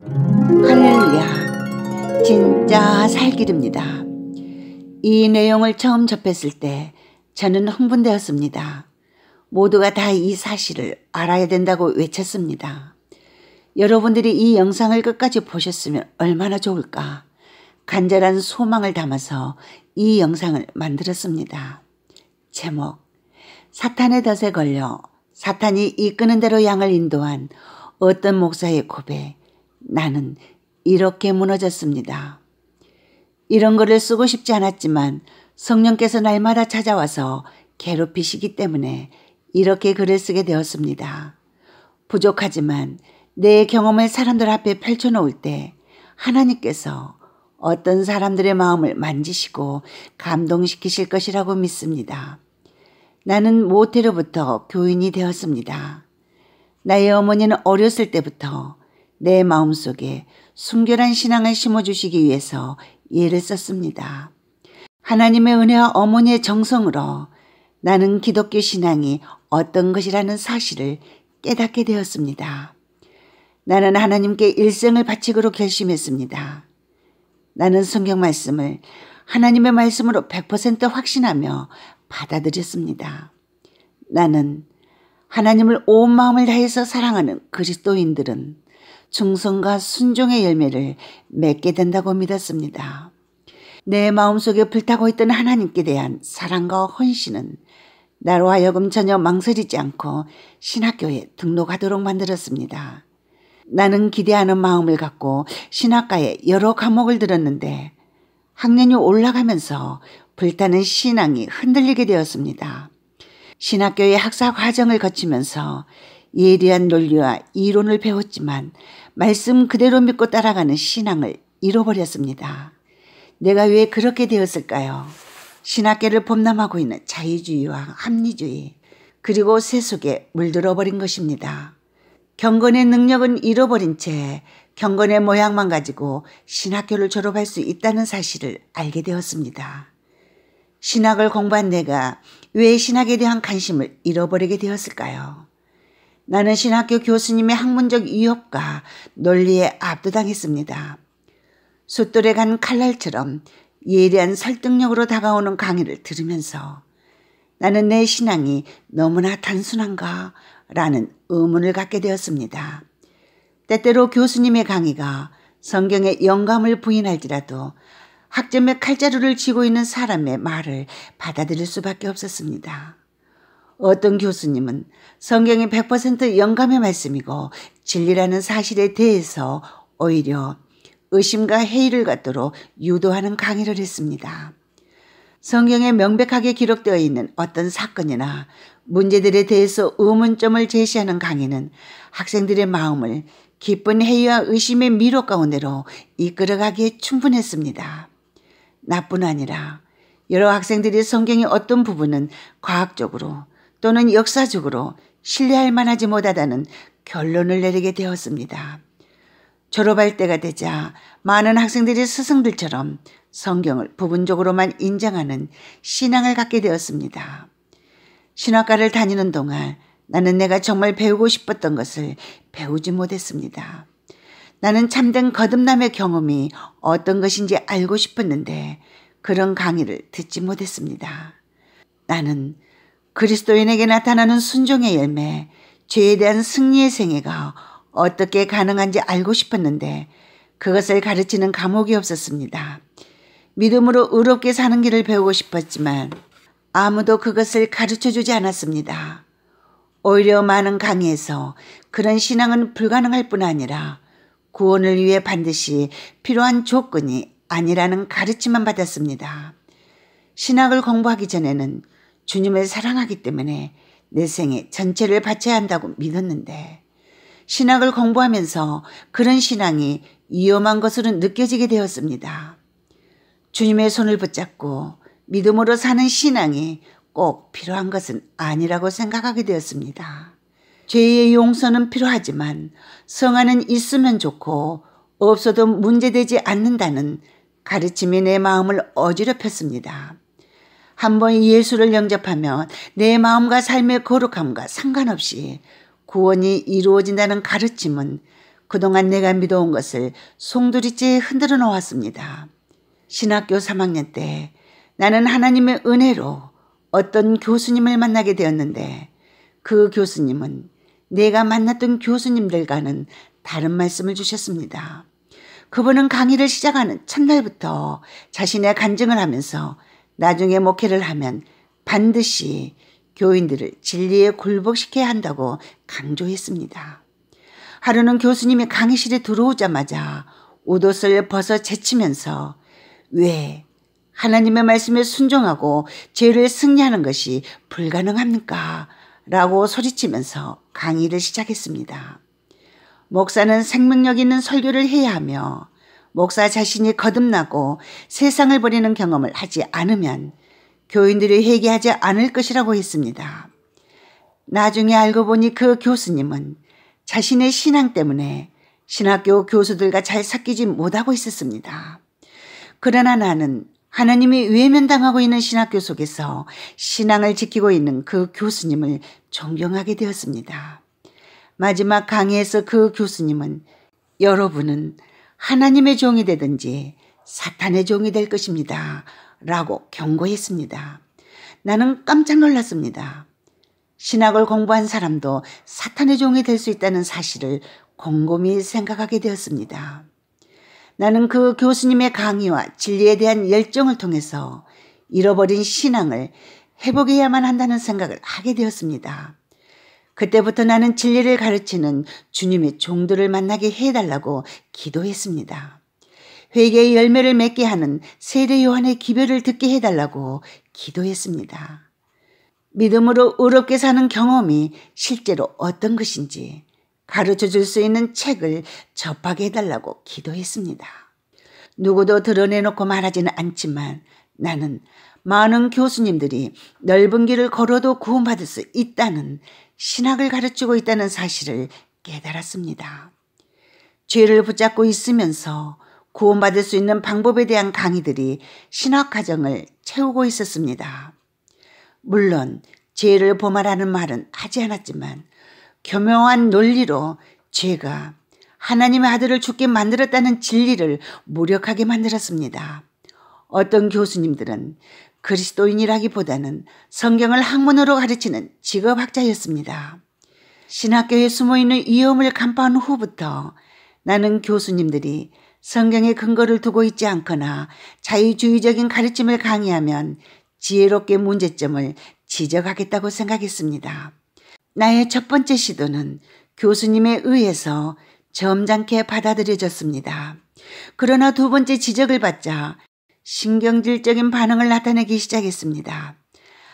할렐루야. 진짜 살길입니다. 이 내용을 처음 접했을 때 저는 흥분되었습니다. 모두가 다 이 사실을 알아야 된다고 외쳤습니다. 여러분들이 이 영상을 끝까지 보셨으면 얼마나 좋을까. 간절한 소망을 담아서 이 영상을 만들었습니다. 제목 사탄의 덫에 걸려 사탄이 이끄는 대로 양을 인도한 어떤 목사의 고백 나는 이렇게 무너졌습니다. 이런 글을 쓰고 싶지 않았지만 성령께서 날마다 찾아와서 괴롭히시기 때문에 이렇게 글을 쓰게 되었습니다. 부족하지만 내 경험을 사람들 앞에 펼쳐놓을 때 하나님께서 어떤 사람들의 마음을 만지시고 감동시키실 것이라고 믿습니다. 나는 모태로부터 교인이 되었습니다. 나의 어머니는 어렸을 때부터 내 마음속에 순결한 신앙을 심어주시기 위해서 예를 썼습니다. 하나님의 은혜와 어머니의 정성으로 나는 기독교 신앙이 어떤 것이라는 사실을 깨닫게 되었습니다. 나는 하나님께 일생을 바치기로 결심했습니다. 나는 성경 말씀을 하나님의 말씀으로 100% 확신하며 받아들였습니다. 나는 하나님을 온 마음을 다해서 사랑하는 그리스도인들은 충성과 순종의 열매를 맺게 된다고 믿었습니다. 내 마음속에 불타고 있던 하나님께 대한 사랑과 헌신은 나로 하여금 전혀 망설이지 않고 신학교에 등록하도록 만들었습니다. 나는 기대하는 마음을 갖고 신학과에 여러 과목을 들었는데 학년이 올라가면서 불타는 신앙이 흔들리게 되었습니다. 신학교의 학사 과정을 거치면서 예리한 논리와 이론을 배웠지만 말씀 그대로 믿고 따라가는 신앙을 잃어버렸습니다. 내가 왜 그렇게 되었을까요? 신학계를 범람하고 있는 자유주의와 합리주의 그리고 세속에 물들어버린 것입니다. 경건의 능력은 잃어버린 채 경건의 모양만 가지고 신학교를 졸업할 수 있다는 사실을 알게 되었습니다. 신학을 공부한 내가 왜 신학에 대한 관심을 잃어버리게 되었을까요? 나는 신학교 교수님의 학문적 위협과 논리에 압도당했습니다. 숫돌에 간 칼날처럼 예리한 설득력으로 다가오는 강의를 들으면서 나는 내 신앙이 너무나 단순한가? 라는 의문을 갖게 되었습니다. 때때로 교수님의 강의가 성경의 영감을 부인할지라도 학점의 칼자루를 쥐고 있는 사람의 말을 받아들일 수밖에 없었습니다. 어떤 교수님은 성경이 100% 영감의 말씀이고 진리라는 사실에 대해서 오히려 의심과 회의를 갖도록 유도하는 강의를 했습니다. 성경에 명백하게 기록되어 있는 어떤 사건이나 문제들에 대해서 의문점을 제시하는 강의는 학생들의 마음을 기쁜 회의와 의심의 미로 가운데로 이끌어가기에 충분했습니다. 나뿐 아니라 여러 학생들이 성경의 어떤 부분은 과학적으로 또는 역사적으로 신뢰할 만하지 못하다는 결론을 내리게 되었습니다. 졸업할 때가 되자 많은 학생들이 스승들처럼 성경을 부분적으로만 인정하는 신앙을 갖게 되었습니다. 신학과를 다니는 동안 나는 내가 정말 배우고 싶었던 것을 배우지 못했습니다. 나는 참된 거듭남의 경험이 어떤 것인지 알고 싶었는데 그런 강의를 듣지 못했습니다. 나는 그리스도인에게 나타나는 순종의 열매, 죄에 대한 승리의 생애가 어떻게 가능한지 알고 싶었는데 그것을 가르치는 감옥이 없었습니다. 믿음으로 의롭게 사는 길을 배우고 싶었지만 아무도 그것을 가르쳐 주지 않았습니다. 오히려 많은 강의에서 그런 신앙은 불가능할 뿐 아니라 구원을 위해 반드시 필요한 조건이 아니라는 가르침만 받았습니다. 신학을 공부하기 전에는 주님을 사랑하기 때문에 내 생애 전체를 바쳐야 한다고 믿었는데 신학을 공부하면서 그런 신앙이 위험한 것으로 느껴지게 되었습니다. 주님의 손을 붙잡고 믿음으로 사는 신앙이 꼭 필요한 것은 아니라고 생각하게 되었습니다. 죄의 용서는 필요하지만 성화는 있으면 좋고 없어도 문제되지 않는다는 가르침이 내 마음을 어지럽혔습니다. 한번 예수를 영접하면 내 마음과 삶의 거룩함과 상관없이 구원이 이루어진다는 가르침은 그동안 내가 믿어온 것을 송두리째 흔들어 놓았습니다. 신학교 3학년 때 나는 하나님의 은혜로 어떤 교수님을 만나게 되었는데 그 교수님은 내가 만났던 교수님들과는 다른 말씀을 주셨습니다. 그분은 강의를 시작하는 첫날부터 자신의 간증을 하면서 나중에 목회를 하면 반드시 교인들을 진리에 굴복시켜야 한다고 강조했습니다. 하루는 교수님이 강의실에 들어오자마자 옷옷을 벗어 제치면서 왜 하나님의 말씀에 순종하고 죄를 승리하는 것이 불가능합니까? 라고 소리치면서 강의를 시작했습니다. 목사는 생명력 있는 설교를 해야 하며 목사 자신이 거듭나고 세상을 버리는 경험을 하지 않으면 교인들이 회개하지 않을 것이라고 했습니다. 나중에 알고 보니 그 교수님은 자신의 신앙 때문에 신학교 교수들과 잘 섞이지 못하고 있었습니다. 그러나 나는 하나님이 외면당하고 있는 신학교 속에서 신앙을 지키고 있는 그 교수님을 존경하게 되었습니다. 마지막 강의에서 그 교수님은 여러분은 하나님의 종이 되든지 사탄의 종이 될 것입니다. 라고 경고했습니다. 나는 깜짝 놀랐습니다. 신학을 공부한 사람도 사탄의 종이 될 수 있다는 사실을 곰곰이 생각하게 되었습니다. 나는 그 교수님의 강의와 진리에 대한 열정을 통해서 잃어버린 신앙을 회복해야만 한다는 생각을 하게 되었습니다. 그때부터 나는 진리를 가르치는 주님의 종들을 만나게 해달라고 기도했습니다. 회개의 열매를 맺게 하는 세례 요한의 기별을 듣게 해달라고 기도했습니다. 믿음으로 의롭게 사는 경험이 실제로 어떤 것인지 가르쳐 줄 수 있는 책을 접하게 해달라고 기도했습니다. 누구도 드러내놓고 말하지는 않지만 나는 많은 교수님들이 넓은 길을 걸어도 구원받을 수 있다는 신학을 가르치고 있다는 사실을 깨달았습니다. 죄를 붙잡고 있으면서 구원받을 수 있는 방법에 대한 강의들이 신학과정을 채우고 있었습니다. 물론 죄를 범하라는 말은 하지 않았지만 교묘한 논리로 죄가 하나님의 아들을 죽게 만들었다는 진리를 무력하게 만들었습니다. 어떤 교수님들은 그리스도인이라기보다는 성경을 학문으로 가르치는 직업학자였습니다. 신학교에 숨어있는 위험을 간파한 후부터 나는 교수님들이 성경의 근거를 두고 있지 않거나 자유주의적인 가르침을 강의하면 지혜롭게 문제점을 지적하겠다고 생각했습니다. 나의 첫 번째 시도는 교수님에 의해서 점잖게 받아들여졌습니다. 그러나 두 번째 지적을 받자 신경질적인 반응을 나타내기 시작했습니다.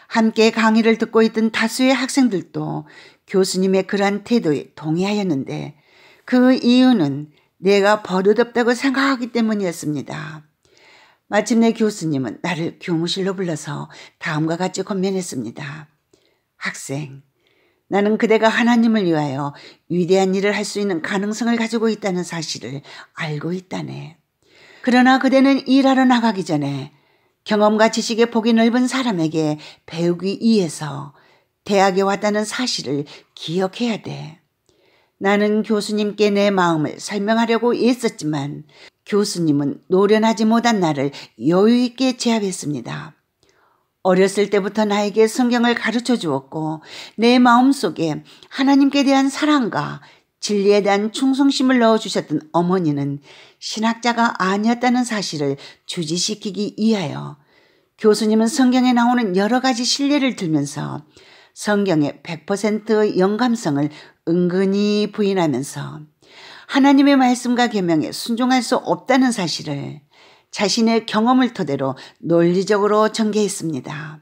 함께 강의를 듣고 있던 다수의 학생들도 교수님의 그러한 태도에 동의하였는데 그 이유는 내가 버릇없다고 생각하기 때문이었습니다. 마침내 교수님은 나를 교무실로 불러서 다음과 같이 권면했습니다 학생, 나는 그대가 하나님을 위하여 위대한 일을 할 수 있는 가능성을 가지고 있다는 사실을 알고 있다네. 그러나 그대는 일하러 나가기 전에 경험과 지식의 폭이 넓은 사람에게 배우기 위해서 대학에 왔다는 사실을 기억해야 돼. 나는 교수님께 내 마음을 설명하려고 애썼지만 교수님은 노련하지 못한 나를 여유있게 제압했습니다. 어렸을 때부터 나에게 성경을 가르쳐 주었고 내 마음속에 하나님께 대한 사랑과 진리에 대한 충성심을 넣어 주셨던 어머니는 신학자가 아니었다는 사실을 주지시키기 위하여 교수님은 성경에 나오는 여러 가지 신뢰를 들면서 성경의 100%의 영감성을 은근히 부인하면서 하나님의 말씀과 계명에 순종할 수 없다는 사실을 자신의 경험을 토대로 논리적으로 전개했습니다.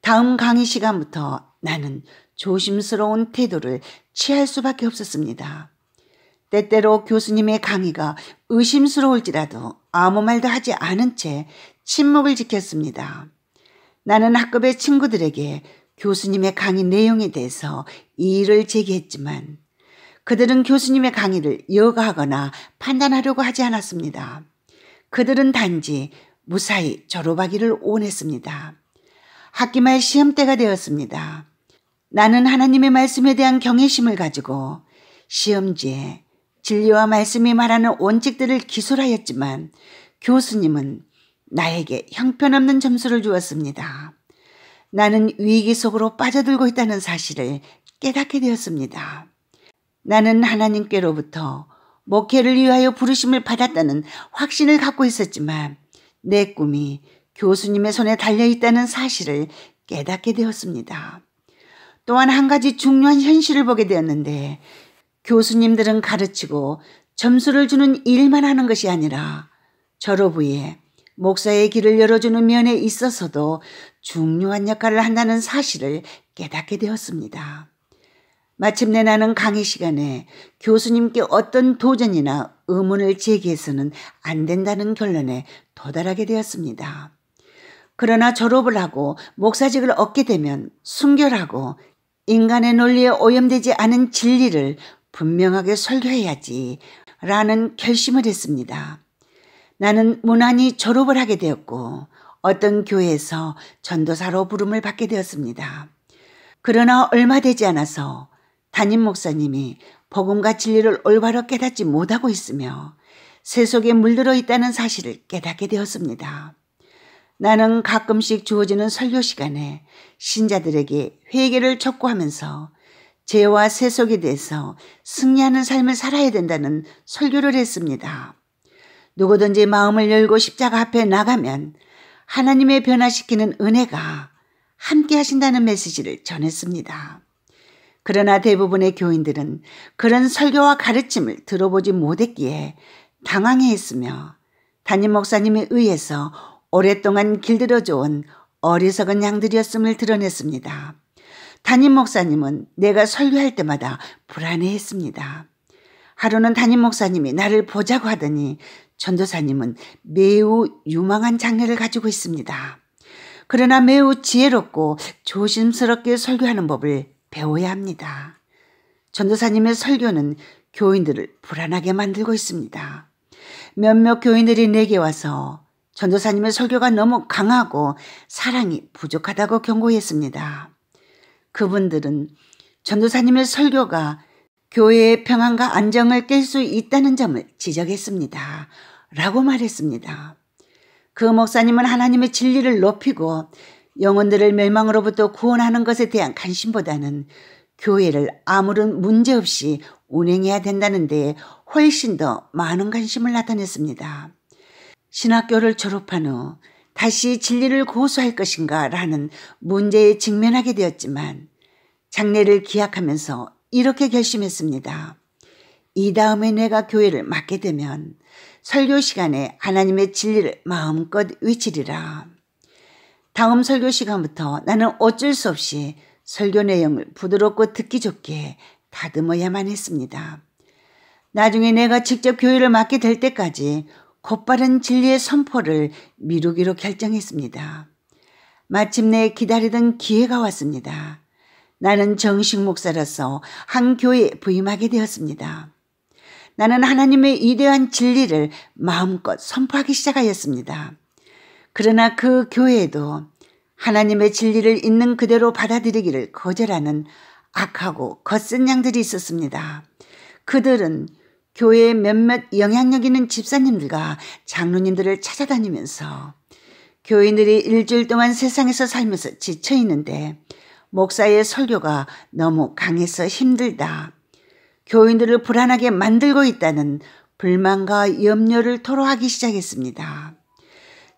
다음 강의 시간부터 나는 조심스러운 태도를 취할 수밖에 없었습니다. 때때로 교수님의 강의가 의심스러울지라도 아무 말도 하지 않은 채 침묵을 지켰습니다. 나는 학급의 친구들에게 교수님의 강의 내용에 대해서 이의를 제기했지만 그들은 교수님의 강의를 여가하거나 판단하려고 하지 않았습니다. 그들은 단지 무사히 졸업하기를 원했습니다. 학기말 시험 때가 되었습니다. 나는 하나님의 말씀에 대한 경외심을 가지고 시험지에 진리와 말씀이 말하는 원칙들을 기술하였지만 교수님은 나에게 형편없는 점수를 주었습니다. 나는 위기 속으로 빠져들고 있다는 사실을 깨닫게 되었습니다. 나는 하나님께로부터 목회를 위하여 부르심을 받았다는 확신을 갖고 있었지만 내 꿈이 교수님의 손에 달려 있다는 사실을 깨닫게 되었습니다. 또한 한 가지 중요한 현실을 보게 되었는데 교수님들은 가르치고 점수를 주는 일만 하는 것이 아니라 졸업 후에 목사의 길을 열어주는 면에 있어서도 중요한 역할을 한다는 사실을 깨닫게 되었습니다. 마침내 나는 강의 시간에 교수님께 어떤 도전이나 의문을 제기해서는 안 된다는 결론에 도달하게 되었습니다. 그러나 졸업을 하고 목사직을 얻게 되면 순결하고 인간의 논리에 오염되지 않은 진리를 분명하게 설교해야지 라는 결심을 했습니다. 나는 무난히 졸업을 하게 되었고 어떤 교회에서 전도사로 부름을 받게 되었습니다. 그러나 얼마 되지 않아서 담임 목사님이 복음과 진리를 올바로 깨닫지 못하고 있으며 세 속에 물들어 있다는 사실을 깨닫게 되었습니다. 나는 가끔씩 주어지는 설교 시간에 신자들에게 회개를 촉구하면서 죄와 세속에 대해서 승리하는 삶을 살아야 된다는 설교를 했습니다. 누구든지 마음을 열고 십자가 앞에 나가면 하나님의 변화시키는 은혜가 함께 하신다는 메시지를 전했습니다. 그러나 대부분의 교인들은 그런 설교와 가르침을 들어보지 못했기에 당황해 했으며 담임 목사님에 의해서 오랫동안 길들여져 온 어리석은 양들이었음을 드러냈습니다. 담임 목사님은 내가 설교할 때마다 불안해했습니다. 하루는 담임 목사님이 나를 보자고 하더니 전도사님은 매우 유망한 장례를 가지고 있습니다. 그러나 매우 지혜롭고 조심스럽게 설교하는 법을 배워야 합니다. 전도사님의 설교는 교인들을 불안하게 만들고 있습니다. 몇몇 교인들이 내게 와서 전도사님의 설교가 너무 강하고 사랑이 부족하다고 경고했습니다. 그분들은 전도사님의 설교가 교회의 평안과 안정을 깰 수 있다는 점을 지적했습니다. 라고 말했습니다. 그 목사님은 하나님의 진리를 높이고 영혼들을 멸망으로부터 구원하는 것에 대한 관심보다는 교회를 아무런 문제 없이 운행해야 된다는 데 훨씬 더 많은 관심을 나타냈습니다. 신학교를 졸업한 후 다시 진리를 고수할 것인가 라는 문제에 직면하게 되었지만 장례를 기약하면서 이렇게 결심했습니다. 이 다음에 내가 교회를 맡게 되면 설교 시간에 하나님의 진리를 마음껏 외치리라. 다음 설교 시간부터 나는 어쩔 수 없이 설교 내용을 부드럽고 듣기 좋게 다듬어야만 했습니다. 나중에 내가 직접 교회를 맡게 될 때까지 곧바른 진리의 선포를 미루기로 결정했습니다. 마침내 기다리던 기회가 왔습니다. 나는 정식 목사로서 한 교회에 부임하게 되었습니다. 나는 하나님의 위대한 진리를 마음껏 선포하기 시작하였습니다. 그러나 그 교회에도 하나님의 진리를 있는 그대로 받아들이기를 거절하는 악하고 거센 양들이 있었습니다. 그들은 교회의 몇몇 영향력 있는 집사님들과 장로님들을 찾아다니면서 교인들이 일주일 동안 세상에서 살면서 지쳐 있는데 목사의 설교가 너무 강해서 힘들다. 교인들을 불안하게 만들고 있다는 불만과 염려를 토로하기 시작했습니다.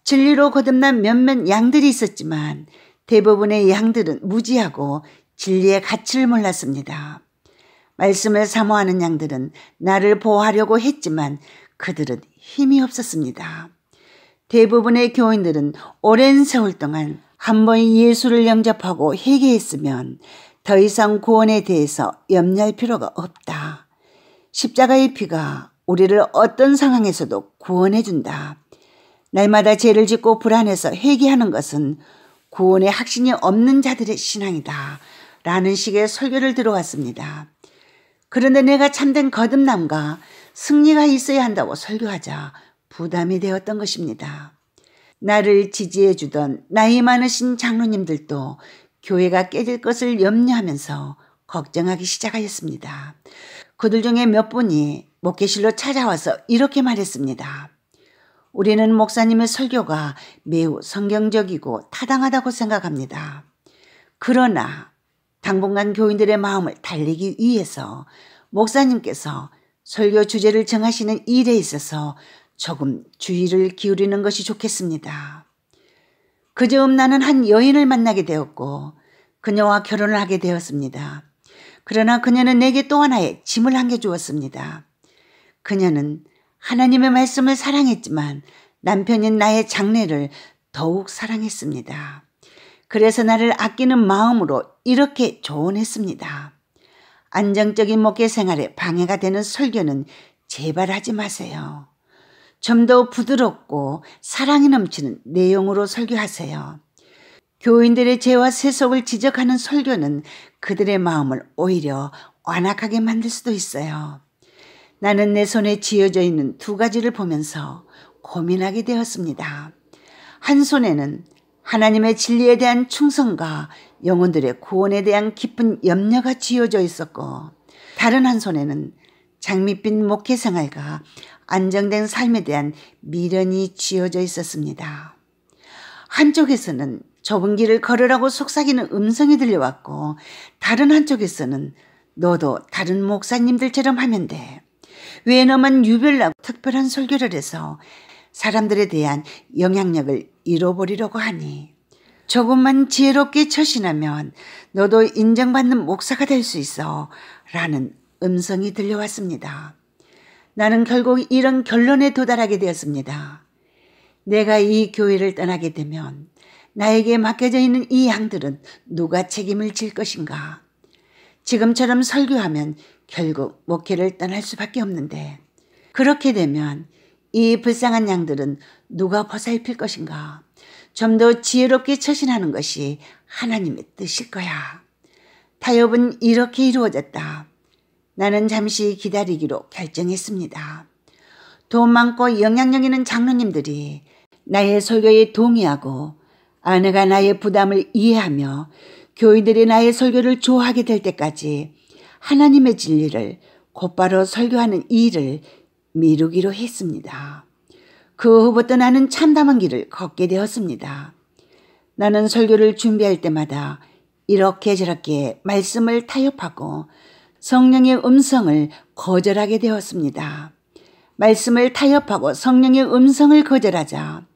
진리로 거듭난 몇몇 양들이 있었지만 대부분의 양들은 무지하고 진리의 가치를 몰랐습니다. 말씀을 사모하는 양들은 나를 보호하려고 했지만 그들은 힘이 없었습니다. 대부분의 교인들은 오랜 세월 동안 한번 예수를 영접하고 회개했으면 더 이상 구원에 대해서 염려할 필요가 없다. 십자가의 피가 우리를 어떤 상황에서도 구원해준다. 날마다 죄를 짓고 불안해서 회개하는 것은 구원의 확신이 없는 자들의 신앙이다. 라는 식의 설교를 들어왔습니다. 그런데 내가 참된 거듭남과 승리가 있어야 한다고 설교하자 부담이 되었던 것입니다. 나를 지지해 주던 나이 많으신 장로님들도 교회가 깨질 것을 염려하면서 걱정하기 시작하였습니다. 그들 중에 몇 분이 목회실로 찾아와서 이렇게 말했습니다. 우리는 목사님의 설교가 매우 성경적이고 타당하다고 생각합니다. 그러나 당분간 교인들의 마음을 달리기 위해서 목사님께서 설교 주제를 정하시는 일에 있어서 조금 주의를 기울이는 것이 좋겠습니다. 그저음 나는 한 여인을 만나게 되었고 그녀와 결혼을 하게 되었습니다. 그러나 그녀는 내게 또 하나의 짐을 안겨주었습니다. 그녀는 하나님의 말씀을 사랑했지만 남편인 나의 장례를 더욱 사랑했습니다. 그래서 나를 아끼는 마음으로 이렇게 조언했습니다. 안정적인 목회 생활에 방해가 되는 설교는 제발 하지 마세요. 좀 더 부드럽고 사랑이 넘치는 내용으로 설교하세요. 교인들의 죄와 세속을 지적하는 설교는 그들의 마음을 오히려 완악하게 만들 수도 있어요. 나는 내 손에 쥐어져 있는 두 가지를 보면서 고민하게 되었습니다. 한 손에는 하나님의 진리에 대한 충성과 영혼들의 구원에 대한 깊은 염려가 지어져 있었고 다른 한 손에는 장밋빛 목회 생활과 안정된 삶에 대한 미련이 지어져 있었습니다. 한쪽에서는 좁은 길을 걸으라고 속삭이는 음성이 들려왔고 다른 한쪽에서는 너도 다른 목사님들처럼 하면 돼. 왜 너만 유별나고 특별한 설교를 해서 사람들에 대한 영향력을 잃어버리려고 하니 조금만 지혜롭게 처신하면 너도 인정받는 목사가 될 수 있어 라는 음성이 들려왔습니다. 나는 결국 이런 결론에 도달하게 되었습니다. 내가 이 교회를 떠나게 되면 나에게 맡겨져 있는 이 양들은 누가 책임을 질 것인가? 지금처럼 설교하면 결국 목회를 떠날 수밖에 없는데 그렇게 되면 이 불쌍한 양들은 누가 보살필 것인가? 좀 더 지혜롭게 처신하는 것이 하나님의 뜻일 거야. 타협은 이렇게 이루어졌다. 나는 잠시 기다리기로 결정했습니다. 돈 많고 영향력 있는 장로님들이 나의 설교에 동의하고 아내가 나의 부담을 이해하며 교인들이 나의 설교를 좋아하게 될 때까지 하나님의 진리를 곧바로 설교하는 일을 미루기로 했습니다. 그 후부 터나는 참담한 길을 걷게 되었습니다. 나는 설교를 준비할 때마다 이렇게 저렇게 말씀을 타협하고 성령의 음성을 거절하게 되었습니다. 말씀을 타협하고 성령의 음성을 거절하자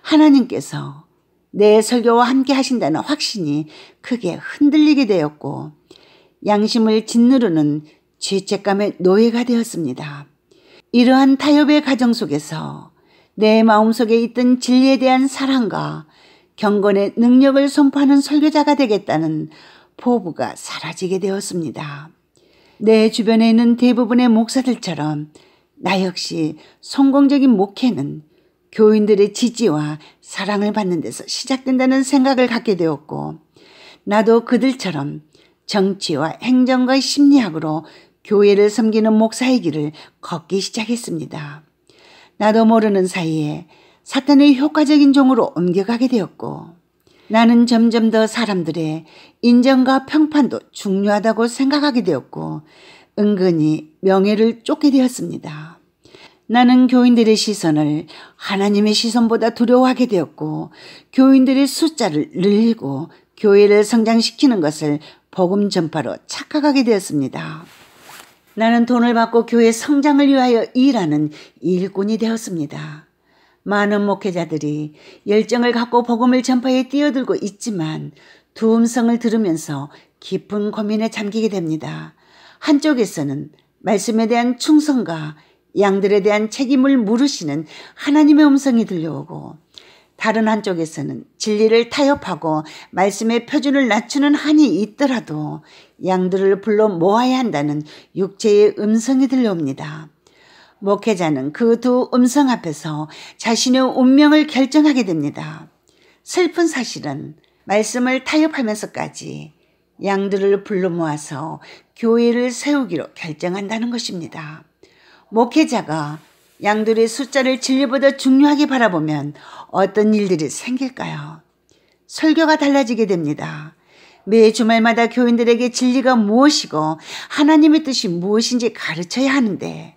하나님께서 내 설교와 함께 하신다는 확신이 크게 흔들리게 되었고 양심을 짓누르는 죄책감의 노예가 되었습니다. 이러한 타협의 과정 속에서 내 마음속에 있던 진리에 대한 사랑과 경건의 능력을 선포하는 설교자가 되겠다는 포부가 사라지게 되었습니다. 내 주변에 있는 대부분의 목사들처럼 나 역시 성공적인 목회는 교인들의 지지와 사랑을 받는 데서 시작된다는 생각을 갖게 되었고, 나도 그들처럼 정치와 행정과 심리학으로 교회를 섬기는 목사의 길을 걷기 시작했습니다. 나도 모르는 사이에 사탄의 효과적인 종으로 옮겨가게 되었고 나는 점점 더 사람들의 인정과 평판도 중요하다고 생각하게 되었고 은근히 명예를 쫓게 되었습니다. 나는 교인들의 시선을 하나님의 시선보다 두려워하게 되었고 교인들의 숫자를 늘리고 교회를 성장시키는 것을 복음 전파로 착각하게 되었습니다. 나는 돈을 받고 교회 성장을 위하여 일하는 일꾼이 되었습니다. 많은 목회자들이 열정을 갖고 복음을 전파에 뛰어들고 있지만 두 음성을 들으면서 깊은 고민에 잠기게 됩니다. 한쪽에서는 말씀에 대한 충성과 양들에 대한 책임을 물으시는 하나님의 음성이 들려오고 다른 한쪽에서는 진리를 타협하고 말씀의 표준을 낮추는 한이 있더라도 양들을 불러 모아야 한다는 육체의 음성이 들려옵니다. 목회자는 그 두 음성 앞에서 자신의 운명을 결정하게 됩니다. 슬픈 사실은 말씀을 타협하면서까지 양들을 불러 모아서 교회를 세우기로 결정한다는 것입니다. 목회자가 양들의 숫자를 진리보다 중요하게 바라보면 어떤 일들이 생길까요? 설교가 달라지게 됩니다. 매 주말마다 교인들에게 진리가 무엇이고 하나님의 뜻이 무엇인지 가르쳐야 하는데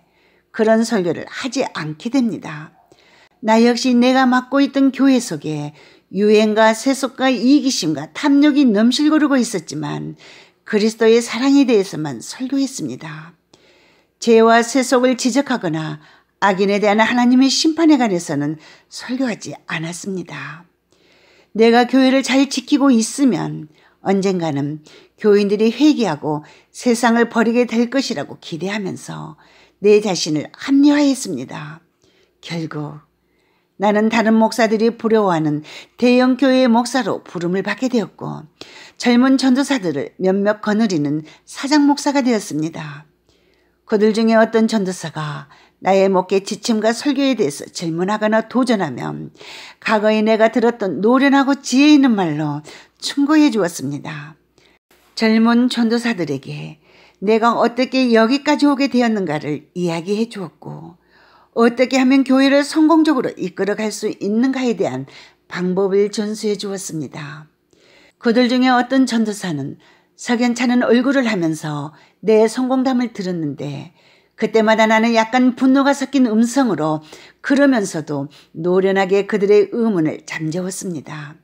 그런 설교를 하지 않게 됩니다. 나 역시 내가 맡고 있던 교회 속에 유행과 세속과 이기심과 탐욕이 넘실거르고 있었지만 그리스도의 사랑에 대해서만 설교했습니다. 죄와 세속을 지적하거나 악인에 대한 하나님의 심판에 관해서는 설교하지 않았습니다. 내가 교회를 잘 지키고 있으면 언젠가는 교인들이 회개하고 세상을 버리게 될 것이라고 기대하면서 내 자신을 합리화했습니다. 결국 나는 다른 목사들이 부러워하는 대형 교회의 목사로 부름을 받게 되었고 젊은 전도사들을 몇몇 거느리는 사장 목사가 되었습니다. 그들 중에 어떤 전도사가 나의 목의 지침과 설교에 대해서 질문하거나 도전하면 과거에 내가 들었던 노련하고 지혜 있는 말로 충고해 주었습니다. 젊은 전도사들에게 내가 어떻게 여기까지 오게 되었는가를 이야기해 주었고 어떻게 하면 교회를 성공적으로 이끌어갈 수 있는가에 대한 방법을 전수해 주었습니다. 그들 중에 어떤 전도사는 석연찮은 얼굴을 하면서 내 성공담을 들었는데 그때마다 나는 약간 분노가 섞인 음성으로 그러면서도 노련하게 그들의 의문을 잠재웠습니다.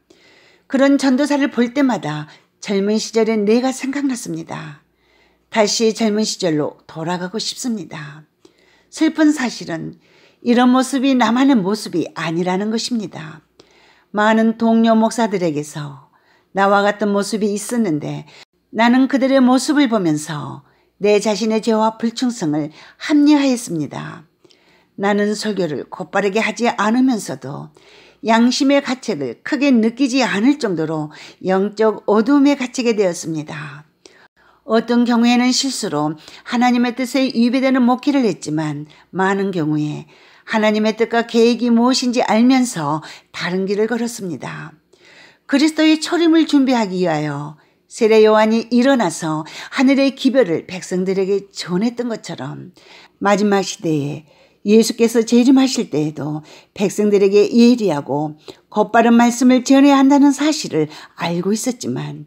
그런 전도사를 볼 때마다 젊은 시절의 내가 생각났습니다. 다시 젊은 시절로 돌아가고 싶습니다. 슬픈 사실은 이런 모습이 나만의 모습이 아니라는 것입니다. 많은 동료 목사들에게서 나와 같은 모습이 있었는데 나는 그들의 모습을 보면서 내 자신의 죄와 불충성을 합리화했습니다. 나는 설교를 곧바르게 하지 않으면서도 양심의 가책을 크게 느끼지 않을 정도로 영적 어둠에 갇히게 되었습니다. 어떤 경우에는 실수로 하나님의 뜻에 위배되는 목회를 했지만 많은 경우에 하나님의 뜻과 계획이 무엇인지 알면서 다른 길을 걸었습니다. 그리스도의 초림을 준비하기 위하여 세례 요한이 일어나서 하늘의 기별을 백성들에게 전했던 것처럼 마지막 시대에 예수께서 재림하실 때에도 백성들에게 예리하고 곧바른 말씀을 전해야 한다는 사실을 알고 있었지만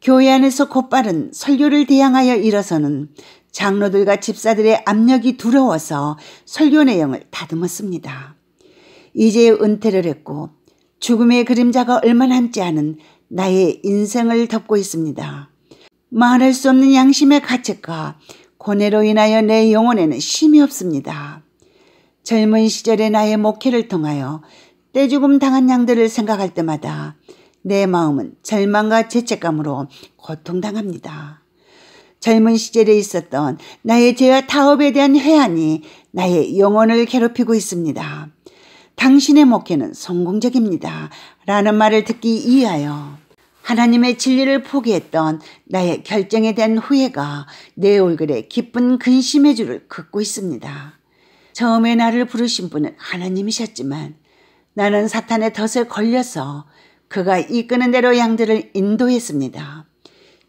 교회 안에서 곧바른 설교를 대항하여 일어서는 장로들과 집사들의 압력이 두려워서 설교 내용을 다듬었습니다. 이제 은퇴를 했고 죽음의 그림자가 얼마 남지 않은 나의 인생을 덮고 있습니다. 말할 수 없는 양심의 가책과 고뇌로 인하여 내 영혼에는 쉼이 없습니다. 젊은 시절의 나의 목회를 통하여 떼죽음 당한 양들을 생각할 때마다 내 마음은 절망과 죄책감으로 고통당합니다. 젊은 시절에 있었던 나의 죄와 타업에 대한 회한이 나의 영혼을 괴롭히고 있습니다. 당신의 목회는 성공적입니다. 라는 말을 듣기 이하여 하나님의 진리를 포기했던 나의 결정에 대한 후회가 내 얼굴에 깊은 근심의 줄을 긋고 있습니다. 처음에 나를 부르신 분은 하나님이셨지만 나는 사탄의 덫에 걸려서 그가 이끄는 대로 양들을 인도했습니다.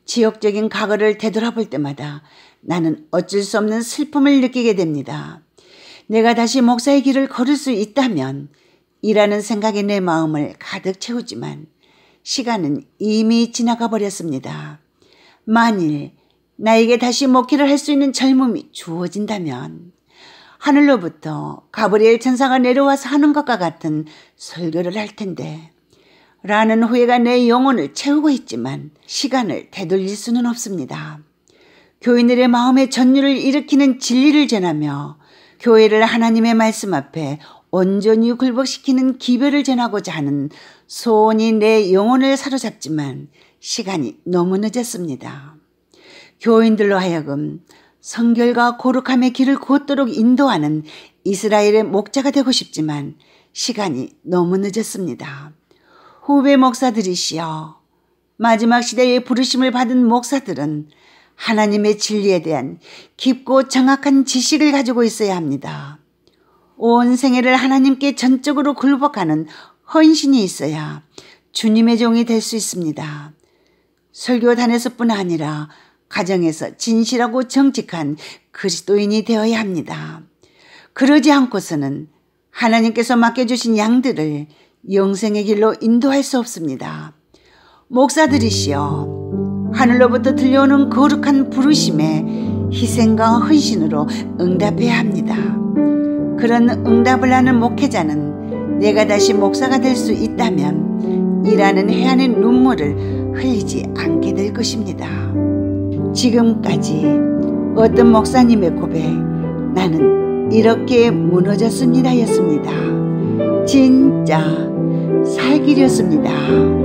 지역적인 과거를 되돌아볼 때마다 나는 어쩔 수 없는 슬픔을 느끼게 됩니다. 내가 다시 목사의 길을 걸을 수 있다면 이라는 생각이 내 마음을 가득 채우지만 시간은 이미 지나가 버렸습니다. 만일 나에게 다시 목회를 할 수 있는 젊음이 주어진다면 하늘로부터 가브리엘 천사가 내려와서 하는 것과 같은 설교를 할 텐데 라는 후회가 내 영혼을 채우고 있지만 시간을 되돌릴 수는 없습니다. 교인들의 마음에 전율을 일으키는 진리를 전하며 교회를 하나님의 말씀 앞에 온전히 굴복시키는 기별을 전하고자 하는 소원이 내 영혼을 사로잡지만 시간이 너무 늦었습니다. 교인들로 하여금 성결과 고룩함의 길을 곧도록 인도하는 이스라엘의 목자가 되고 싶지만 시간이 너무 늦었습니다. 후배 목사들이시여 마지막 시대에 부르심을 받은 목사들은 하나님의 진리에 대한 깊고 정확한 지식을 가지고 있어야 합니다. 온 생애를 하나님께 전적으로 굴복하는 헌신이 있어야 주님의 종이 될 수 있습니다. 설교단에서뿐 아니라 가정에서 진실하고 정직한 그리스도인이 되어야 합니다. 그러지 않고서는 하나님께서 맡겨주신 양들을 영생의 길로 인도할 수 없습니다. 목사들이시여, 하늘로부터 들려오는 거룩한 부르심에 희생과 헌신으로 응답해야 합니다. 그런 응답을 하는 목회자는 내가 다시 목사가 될 수 있다면 이라는 해안의 눈물을 흘리지 않게 될 것입니다. 지금까지 어떤 목사님의 고백, 나는 이렇게 무너졌습니다. 였습니다. 진짜 살기였습니다.